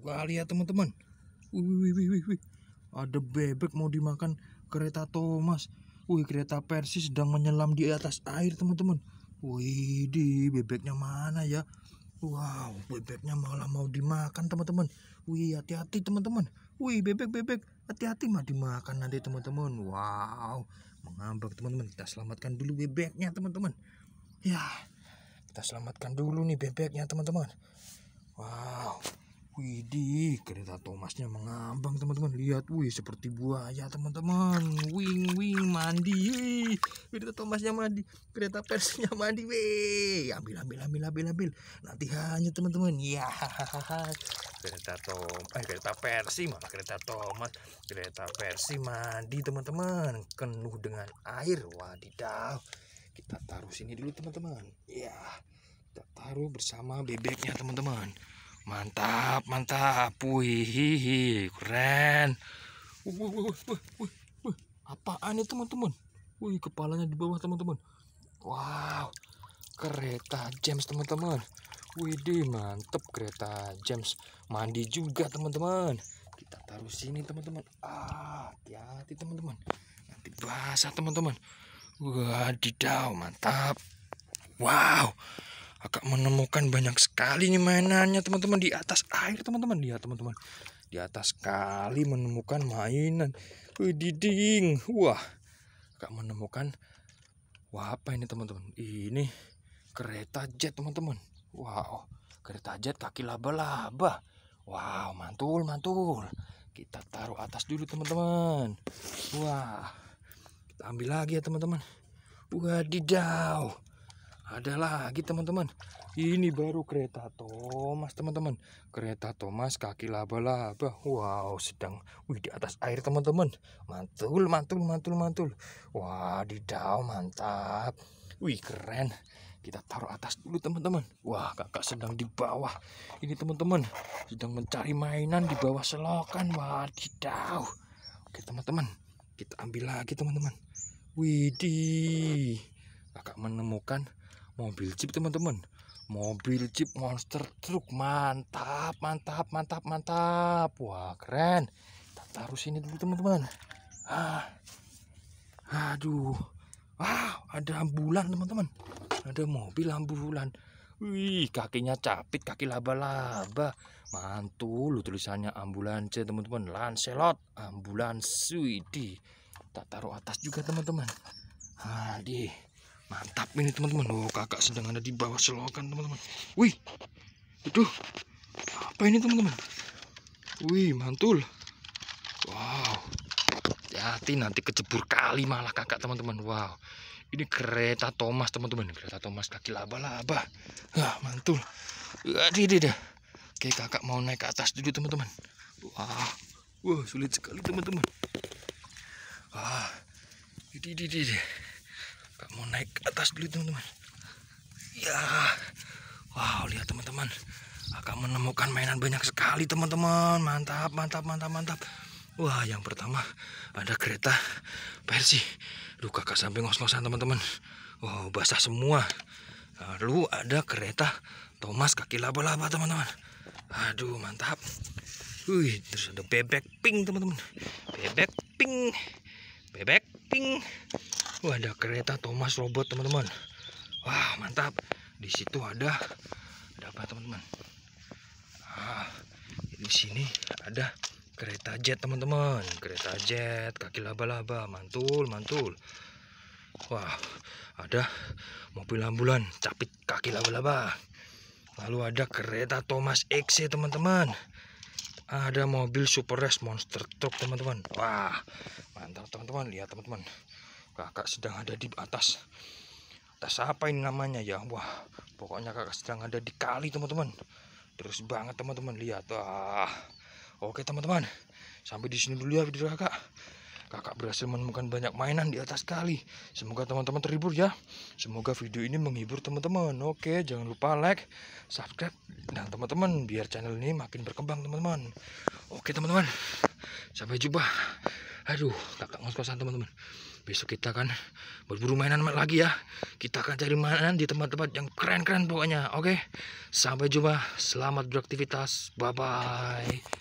Wah lihat teman-teman. Wih, wih, wih, wih. Ada bebek mau dimakan kereta Thomas. Wih kereta Persis sedang menyelam di atas air teman-teman. Wih di bebeknya mana ya? Wow bebeknya malah mau dimakan teman-teman. Wih hati-hati teman-teman. Wih bebek bebek hati-hati mah dimakan nanti teman-teman. Wow mengambang teman-teman. Kita selamatkan dulu bebeknya teman-teman. Ya kita selamatkan dulu nih bebeknya teman-teman. Wow. Widih, kereta Thomasnya mengambang teman-teman. Lihat, wih seperti buaya teman-teman. Wing wing mandi. Wih. Kereta Thomasnya mandi, kereta persnya mandi. Wih, ambil ambil ambil ambil ambil. Nanti hanya teman-teman. Ya. Kereta Tom, eh kereta Persi malah kereta Thomas. Kereta Persi mandi teman-teman. Kenuh dengan air. Wadidaw. Kita taruh sini dulu teman-teman. Ya. Kita taruh bersama bebeknya teman-teman. Mantap, mantap. Wih, keren. Wih, wih, wih, wih. Apaan ya teman-teman? Wih, kepalanya di bawah teman-teman. Wow, kereta James teman-teman. wih di mantep kereta James. Mandi juga teman-teman. Kita taruh sini teman-teman. Ah, hati-hati teman-teman. Nanti basah teman-teman. Wadidaw, mantap. Wow. Kakak menemukan banyak sekali nih mainannya teman-teman di atas air teman-teman dia teman-teman di atas kali menemukan mainan. diding wah, kakak menemukan wah apa ini teman-teman? Ini kereta jet teman-teman. Wow, kereta jet kaki laba-laba. Wow, mantul mantul. Kita taruh atas dulu teman-teman. Wah, kita ambil lagi ya teman-teman. Wadidaw ada lagi teman-teman ini baru kereta Thomas teman-teman kereta Thomas kaki laba-laba wow sedang wih di atas air teman-teman mantul mantul mantul mantul wah di mantap wih keren kita taruh atas dulu teman-teman wah kakak sedang di bawah ini teman-teman sedang mencari mainan di bawah selokan wadidaw oke teman-teman kita ambil lagi teman-teman widih kakak menemukan mobil jeep teman-teman mobil jeep monster truk mantap mantap mantap mantap wah keren kita taruh sini dulu teman-teman ah aduh wow ah, ada ambulan teman-teman ada mobil ambulan wih kakinya capit kaki laba-laba mantul lu tulisannya ambulans teman-teman lancelot ambulans suidi. tak taruh atas juga teman-teman Aduh. -teman mantap ini teman-teman oh kakak sedang ada di bawah selokan teman-teman wih itu apa ini teman-teman wih mantul wow hati nanti kecebur kali malah kakak teman-teman wow ini kereta Thomas teman-teman kereta Thomas kaki laba-laba ah mantul aduh deh oke kakak mau naik ke atas dulu teman-teman wah wow sulit sekali teman-teman Wah, ah ini deh mau naik ke atas dulu teman-teman ya wow lihat teman-teman akan menemukan mainan banyak sekali teman-teman mantap mantap mantap mantap wah yang pertama ada kereta versi duh kakak sampai ngos-ngosan teman-teman wow basah semua lalu ada kereta Thomas kaki laba-laba teman-teman aduh mantap Wih, terus ada bebek pink teman-teman bebek pink bebek pink Wah, ada kereta Thomas robot, teman-teman. Wah, mantap. Di situ ada ada apa, teman-teman? Ah, di sini ada kereta jet, teman-teman. Kereta jet, kaki laba-laba, mantul, mantul. Wah, ada mobil ambulan, capit kaki laba-laba. Lalu ada kereta Thomas XC, teman-teman. Ada mobil Super Race Monster Truck, teman-teman. Wah, mantap, teman-teman. Lihat, teman-teman kakak sedang ada di atas atas apa ini namanya ya wah pokoknya kakak sedang ada di kali teman-teman terus banget teman-teman lihat ah oke teman-teman sampai di sini dulu ya video kakak kakak berhasil menemukan banyak mainan di atas kali semoga teman-teman terhibur ya semoga video ini menghibur teman-teman oke jangan lupa like subscribe dan teman-teman biar channel ini makin berkembang teman-teman oke teman-teman sampai jumpa aduh kakak ngos ngosan teman-teman besok kita kan berburu mainan lagi ya kita akan cari mainan di tempat-tempat yang keren-keren pokoknya oke sampai jumpa selamat beraktivitas bye bye